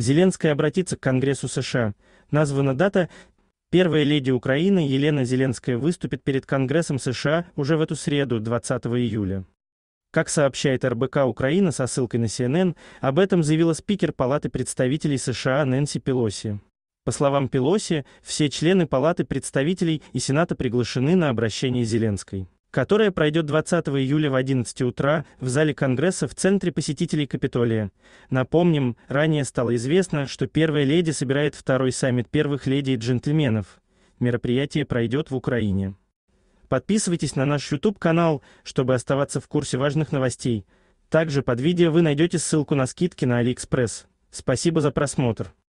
Зеленская обратится к Конгрессу США. Названа дата Первая леди Украины Елена Зеленская выступит перед Конгрессом США уже в эту среду, 20 июля. Как сообщает РБК Украина со ссылкой на CNN, об этом заявила спикер Палаты представителей США Нэнси Пелоси. По словам Пелоси, все члены Палаты представителей и Сената приглашены на обращение Зеленской которая пройдет 20 июля в 11 утра в зале Конгресса в центре посетителей Капитолия. Напомним, ранее стало известно, что первая леди собирает второй саммит первых леди и джентльменов. Мероприятие пройдет в Украине. Подписывайтесь на наш YouTube-канал, чтобы оставаться в курсе важных новостей. Также под видео вы найдете ссылку на скидки на AliExpress. Спасибо за просмотр.